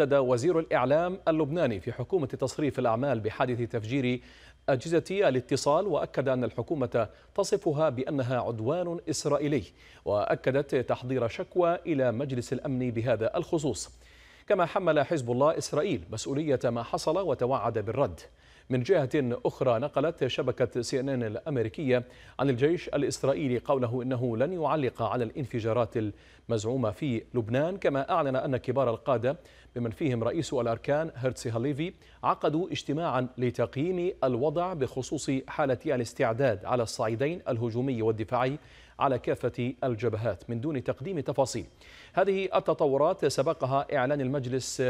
هدد وزير الإعلام اللبناني في حكومة تصريف الأعمال بحادث تفجير أجهزة الاتصال وأكد أن الحكومة تصفها بأنها عدوان إسرائيلي وأكدت تحضير شكوى إلى مجلس الأمن بهذا الخصوص كما حمل حزب الله إسرائيل مسؤولية ما حصل وتوعد بالرد من جهة أخرى نقلت شبكة سي ان ان الأمريكية عن الجيش الإسرائيلي قوله إنه لن يعلق على الانفجارات المزعومة في لبنان كما أعلن أن كبار القادة بمن فيهم رئيس الأركان هرتسي هليفي عقدوا اجتماعا لتقييم الوضع بخصوص حالة الاستعداد على الصعيدين الهجومي والدفاعي على كافة الجبهات من دون تقديم تفاصيل هذه التطورات سبقها إعلان المجلس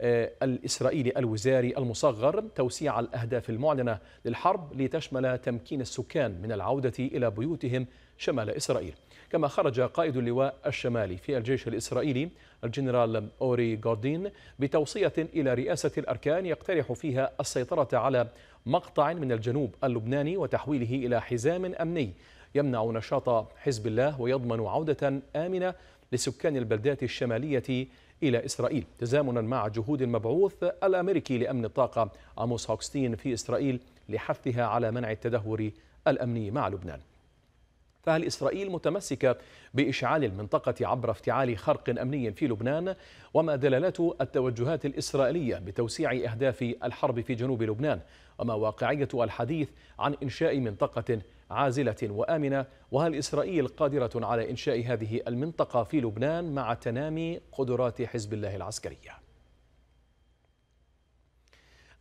آه، الإسرائيلي الوزاري المصغر توسيع الأهداف المعلنة للحرب لتشمل تمكين السكان من العودة إلى بيوتهم شمال إسرائيل كما خرج قائد اللواء الشمالي في الجيش الإسرائيلي الجنرال أوري غوردين بتوصية إلى رئاسة الأركان يقترح فيها السيطرة على مقطع من الجنوب اللبناني وتحويله إلى حزام أمني يمنع نشاط حزب الله ويضمن عودة آمنة لسكان البلدات الشمالية إلى إسرائيل تزامنا مع جهود المبعوث الأمريكي لأمن الطاقة أموس هوكستين في إسرائيل لحثها على منع التدهور الأمني مع لبنان فهل إسرائيل متمسكة بإشعال المنطقة عبر افتعال خرق أمني في لبنان وما دلالات التوجهات الإسرائيلية بتوسيع أهداف الحرب في جنوب لبنان وما واقعية الحديث عن إنشاء منطقة عازلة وآمنة وهل إسرائيل قادرة على إنشاء هذه المنطقة في لبنان مع تنامي قدرات حزب الله العسكريه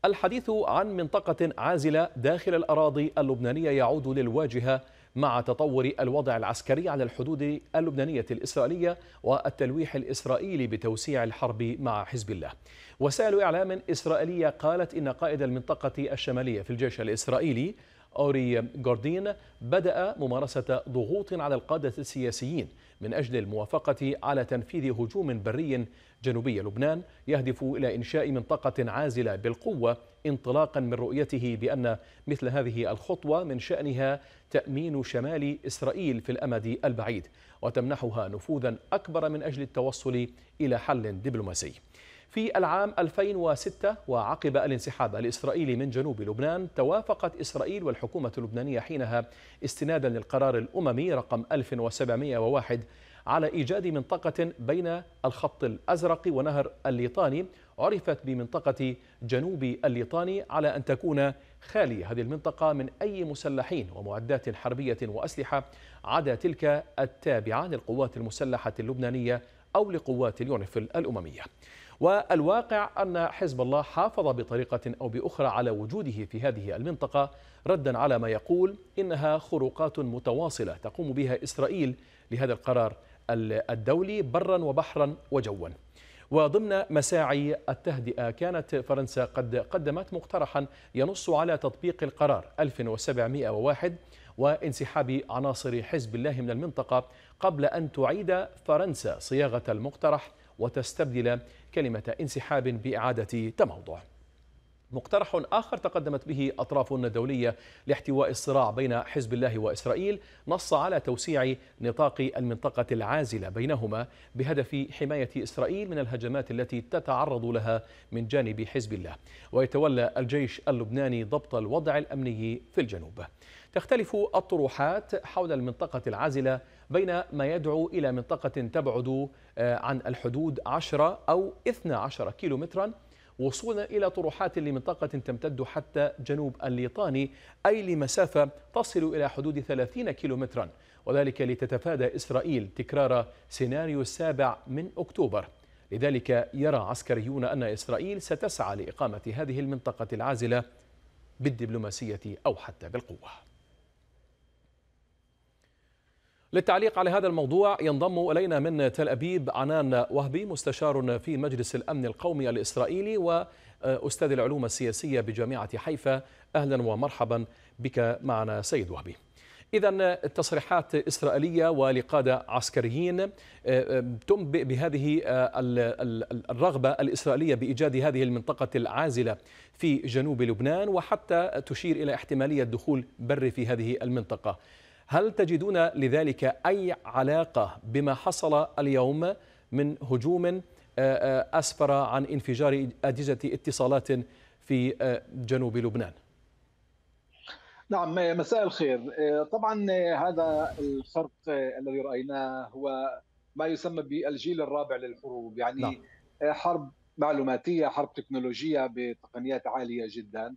الحديث عن منطقة عازلة داخل الأراضي اللبنانية يعود للواجهة مع تطور الوضع العسكري على الحدود اللبنانية الإسرائيلية والتلويح الإسرائيلي بتوسيع الحرب مع حزب الله وسائل إعلام إسرائيلية قالت إن قائد المنطقة الشمالية في الجيش الإسرائيلي أوري جوردين بدأ ممارسة ضغوط على القادة السياسيين من أجل الموافقة على تنفيذ هجوم بري جنوبي لبنان يهدف إلى إنشاء منطقة عازلة بالقوة انطلاقا من رؤيته بأن مثل هذه الخطوة من شأنها تأمين شمال إسرائيل في الأمد البعيد وتمنحها نفوذا أكبر من أجل التوصل إلى حل دبلوماسي في العام 2006 وعقب الانسحاب الإسرائيلي من جنوب لبنان توافقت إسرائيل والحكومة اللبنانية حينها استنادا للقرار الأممي رقم 1701 على إيجاد منطقة بين الخط الأزرق ونهر الليطاني عرفت بمنطقة جنوب الليطاني على أن تكون خالية هذه المنطقة من أي مسلحين ومعدات حربية وأسلحة عدا تلك التابعة للقوات المسلحة اللبنانية أو لقوات اليونيفل الأممية والواقع أن حزب الله حافظ بطريقة أو بأخرى على وجوده في هذه المنطقة ردا على ما يقول إنها خروقات متواصلة تقوم بها إسرائيل لهذا القرار الدولي برا وبحرا وجوا وضمن مساعي التهدئة كانت فرنسا قد قدمت مقترحا ينص على تطبيق القرار 1701 وانسحاب عناصر حزب الله من المنطقة قبل أن تعيد فرنسا صياغة المقترح وتستبدل كلمة انسحاب بإعادة تموضع مقترح آخر تقدمت به أطراف دولية لاحتواء الصراع بين حزب الله وإسرائيل نص على توسيع نطاق المنطقة العازلة بينهما بهدف حماية إسرائيل من الهجمات التي تتعرض لها من جانب حزب الله ويتولى الجيش اللبناني ضبط الوضع الأمني في الجنوب تختلف الطروحات حول المنطقة العازلة بين ما يدعو إلى منطقة تبعد آه، عن الحدود 10 أو 12 كيلومترا وصولا إلى طروحات لمنطقة تمتد حتى جنوب الليطاني أي لمسافة تصل إلى حدود 30 كيلومترا وذلك لتتفادى إسرائيل تكرار سيناريو السابع من أكتوبر لذلك يرى عسكريون أن إسرائيل ستسعى لإقامة هذه المنطقة العازلة بالدبلوماسية أو حتى بالقوة للتعليق على هذا الموضوع ينضم الينا من تل ابيب عنان وهبي مستشار في مجلس الامن القومي الاسرائيلي واستاذ العلوم السياسيه بجامعه حيفا اهلا ومرحبا بك معنا سيد وهبي. إذا التصريحات إسرائيلية ولقادة عسكريين آه، آه، تنبئ بهذه آه، الرغبة الإسرائيلية بإيجاد هذه المنطقة العازلة في جنوب لبنان وحتى تشير إلى احتمالية دخول بري في هذه المنطقة هل تجدون لذلك أي علاقة بما حصل اليوم من هجوم آه، آه، أسفر عن انفجار أجهزة اتصالات في آه، جنوب لبنان؟ نعم مساء الخير طبعا هذا الخرق الذي رأيناه هو ما يسمى بالجيل الرابع للحروب يعني نعم. حرب معلوماتية حرب تكنولوجية بتقنيات عالية جداً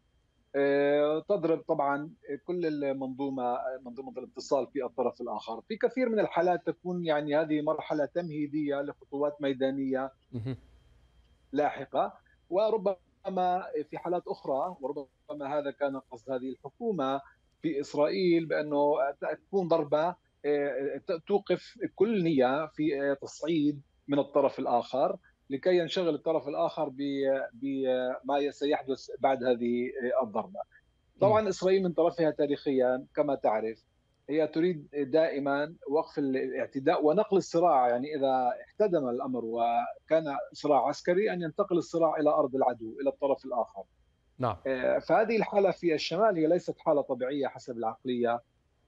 آه، تضرب طبعا كل المنظومه منظومه الاتصال في الطرف الاخر، في كثير من الحالات تكون يعني هذه مرحله تمهيديه لخطوات ميدانيه لاحقه وربما في حالات اخرى وربما هذا كان قصد هذه الحكومه في اسرائيل بانه تكون ضربه آه، توقف كل نيه في آه، تصعيد من الطرف الاخر لكي ينشغل الطرف الاخر بما سيحدث بعد هذه الضربه. طبعا اسرائيل من طرفها تاريخيا كما تعرف هي تريد دائما وقف الاعتداء ونقل الصراع يعني اذا احتدم الامر وكان صراع عسكري ان ينتقل الصراع الى ارض العدو الى الطرف الاخر. نعم. آه، فهذه الحاله في الشمال هي ليست حاله طبيعيه حسب العقليه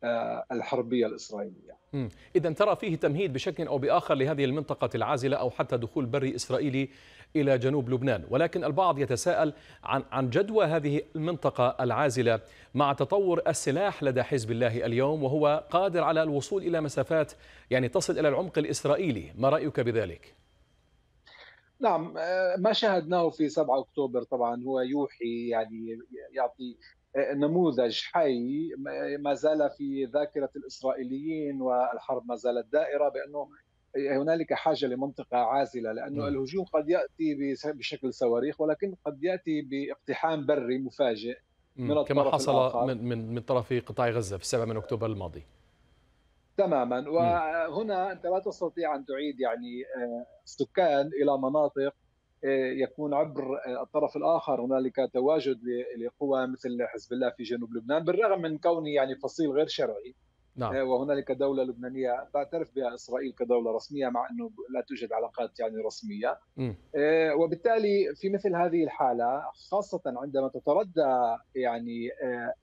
آه، الحربية الإسرائيلية إذا ترى فيه تمهيد بشكل أو بآخر لهذه المنطقة العازلة أو حتى دخول بري إسرائيلي إلى جنوب لبنان ولكن البعض يتساءل عن, عن جدوى هذه المنطقة العازلة مع تطور السلاح لدى حزب الله اليوم وهو قادر على الوصول إلى مسافات يعني تصل إلى العمق الإسرائيلي ما رأيك بذلك؟ نعم آه، ما شاهدناه في 7 اكتوبر طبعا هو يوحي يعني يعطي نموذج حي ما زال في ذاكره الاسرائيليين والحرب ما زالت دائره بانه هنالك حاجه لمنطقه عازله لانه نعم. الهجوم قد ياتي بشكل صواريخ ولكن قد ياتي باقتحام بري مفاجئ من كما حصل من من من طرف قطاع غزه في 7 من اكتوبر الماضي تماما وهنا انت لا تستطيع ان تعيد يعني آه، سكان الى مناطق آه، يكون عبر آه، الطرف الاخر هنالك تواجد لقوى مثل حزب الله في جنوب لبنان بالرغم من كونه يعني فصيل غير شرعي نعم. آه، وهنالك دوله لبنانيه تعترف بها اسرائيل كدوله رسميه مع انه لا توجد علاقات يعني رسميه م. وبالتالي في مثل هذه الحاله خاصه عندما تتردى يعني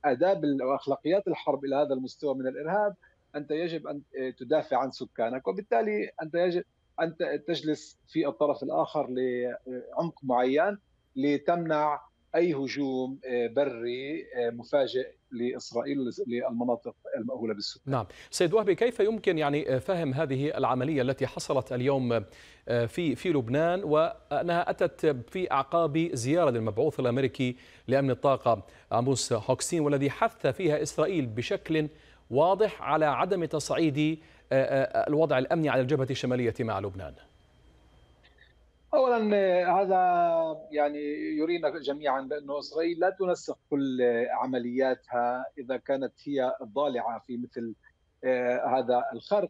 اداب واخلاقيات الحرب الى هذا المستوى من الارهاب انت يجب ان تدافع عن سكانك وبالتالي انت يجب انت تجلس في الطرف الاخر لعمق معين لتمنع اي هجوم آه، بري آه، مفاجئ لاسرائيل للمناطق المأهوله بالسكان. نعم، سيد وهبي كيف يمكن يعني آه، فهم هذه العمليه التي حصلت اليوم في في لبنان وانها اتت في اعقاب زياره للمبعوث الامريكي لامن الطاقه عموس هوكسين والذي حث فيها اسرائيل بشكل واضح على عدم تصعيد آه، آه، آه، الوضع الأمني على الجبهة الشمالية مع لبنان؟ اولا هذا يعني يرينا جميعا بانه اسرائيل لا تنسق كل عملياتها اذا كانت هي ضالعه في مثل هذا الخرق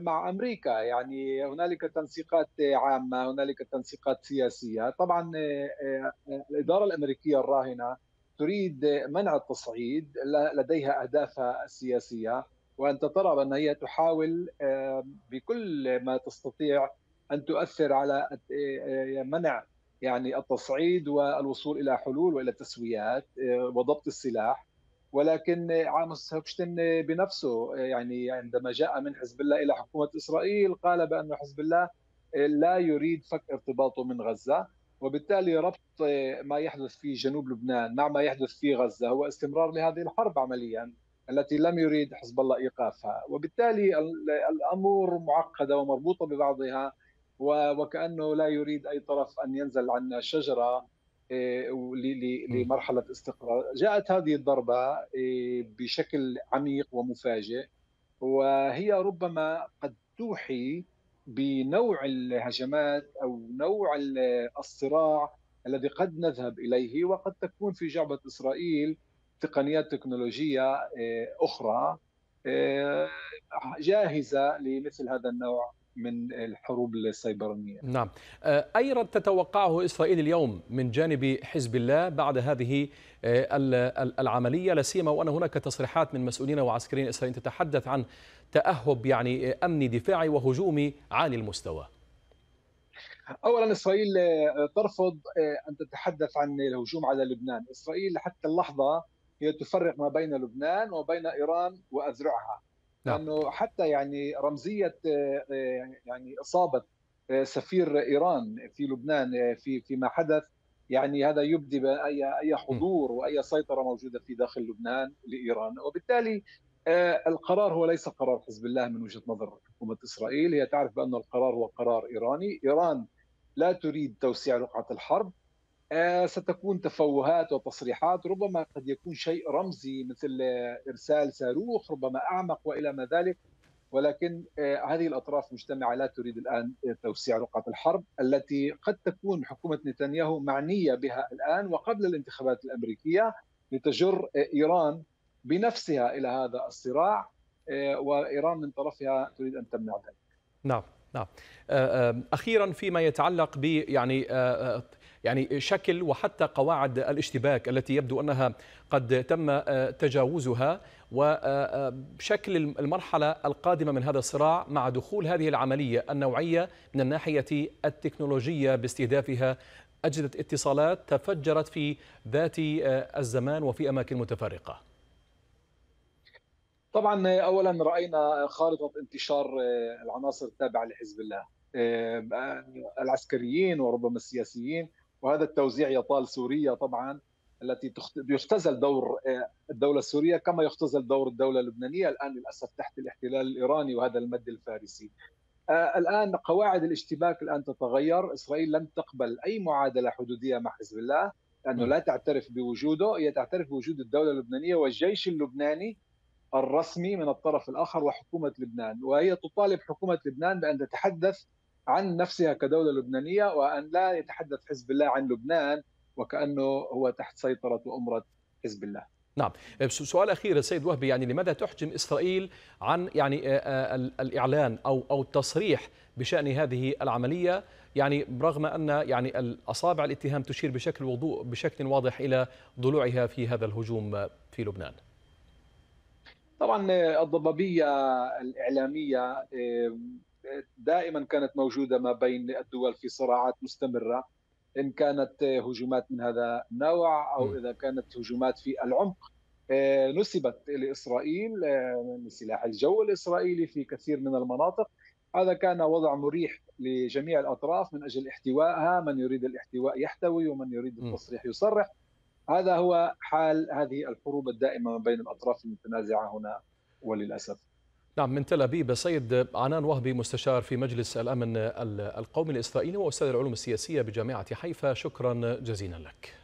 مع امريكا يعني هنالك تنسيقات عامه هنالك تنسيقات سياسيه طبعا الاداره الامريكيه الراهنه تريد منع التصعيد لديها اهدافها السياسيه وانت ترى بان هي تحاول بكل ما تستطيع ان تؤثر على آه، آه، منع يعني التصعيد والوصول الى حلول والى تسويات آه، وضبط السلاح ولكن عاموس هوكشتن بنفسه يعني عندما جاء من حزب الله الى حكومه اسرائيل قال بان حزب الله لا يريد فك ارتباطه من غزه وبالتالي ربط ما يحدث في جنوب لبنان مع ما يحدث في غزه هو استمرار لهذه الحرب عمليا التي لم يريد حزب الله ايقافها وبالتالي الامور معقده ومربوطه ببعضها وكانه لا يريد اي طرف ان ينزل عن الشجره إيه، لمرحله استقرار جاءت هذه الضربه إيه، بشكل عميق ومفاجئ وهي ربما قد توحي بنوع الهجمات او نوع الصراع الذي قد نذهب اليه وقد تكون في جعبه اسرائيل تقنيات تكنولوجيه آه، اخرى آه، جاهزه لمثل هذا النوع من الحروب السيبرانية نعم آه، أي رد تتوقعه إسرائيل اليوم من جانب حزب الله بعد هذه العملية لاسيما وأن هناك تصريحات من مسؤولين وعسكريين إسرائيليين تتحدث عن تأهب يعني أمني دفاعي وهجومي عالي المستوى اولا اسرائيل ترفض ان تتحدث عن الهجوم على لبنان، اسرائيل حتى اللحظه هي تفرق ما بين لبنان وبين ايران واذرعها نعم. لانه حتى يعني رمزيه آه، آه، يعني اصابه آه، سفير ايران في لبنان في فيما حدث يعني هذا يبدي باي اي حضور واي سيطره موجوده في داخل لبنان لايران وبالتالي القرار هو ليس قرار حزب الله من وجهه نظر حكومه اسرائيل هي تعرف بان القرار هو قرار ايراني ايران لا تريد توسيع رقعه الحرب آه، ستكون تفوهات وتصريحات ربما قد يكون شيء رمزي مثل آه، ارسال صاروخ ربما اعمق والى ما ذلك ولكن آه، هذه الاطراف المجتمعه لا تريد الان توسيع رقعه الحرب التي قد تكون حكومه نتنياهو معنيه بها الان وقبل الانتخابات الامريكيه لتجر ايران بنفسها الى هذا الصراع وايران من طرفها تريد ان تمنع ذلك. نعم نعم اخيرا فيما يتعلق ب يعني يعني شكل وحتى قواعد الاشتباك التي يبدو أنها قد تم آه، تجاوزها وشكل آه، آه، المرحلة القادمة من هذا الصراع مع دخول هذه العملية النوعية من الناحية التكنولوجية باستهدافها أجهزة اتصالات تفجرت في ذات الزمان وفي أماكن متفرقة طبعا اولا راينا خارطه انتشار العناصر التابعه لحزب الله العسكريين وربما السياسيين وهذا التوزيع يطال سوريا طبعا التي يختزل دور آه، الدولة السورية كما يختزل دور الدولة اللبنانية الآن للأسف تحت الاحتلال الإيراني وهذا المد الفارسي آه، الآن قواعد الاشتباك الآن تتغير إسرائيل لم تقبل أي معادلة حدودية مع حزب الله لأنه نعم. لا تعترف بوجوده هي تعترف بوجود الدولة اللبنانية والجيش اللبناني الرسمي من الطرف الآخر وحكومة لبنان وهي تطالب حكومة لبنان بأن تتحدث عن نفسها كدولة لبنانية وأن لا يتحدث حزب الله عن لبنان وكأنه هو تحت سيطرة وأمرة حزب الله نعم أه، سؤال أخير السيد وهبي يعني لماذا تحجم إسرائيل عن يعني أه، أه، الإعلان أو أو التصريح بشأن هذه العملية يعني رغم أن يعني الأصابع الاتهام تشير بشكل وضوء بشكل واضح إلى ضلوعها في هذا الهجوم في لبنان طبعا الضبابية الإعلامية دائما كانت موجوده ما بين الدول في صراعات مستمره ان كانت آه، هجومات من هذا النوع او اذا كانت هجومات في العمق آه، نسبت لاسرائيل آه، من سلاح الجو الاسرائيلي في كثير من المناطق هذا كان وضع مريح لجميع الاطراف من اجل احتوائها من يريد الاحتواء يحتوي ومن يريد التصريح يصرح هذا هو حال هذه الحروب الدائمه ما بين الاطراف المتنازعه هنا وللاسف نعم من تل ابيب سيد عنان وهبي مستشار في مجلس الامن القومي الاسرائيلي واستاذ العلوم السياسيه بجامعه حيفا شكرا جزيلا لك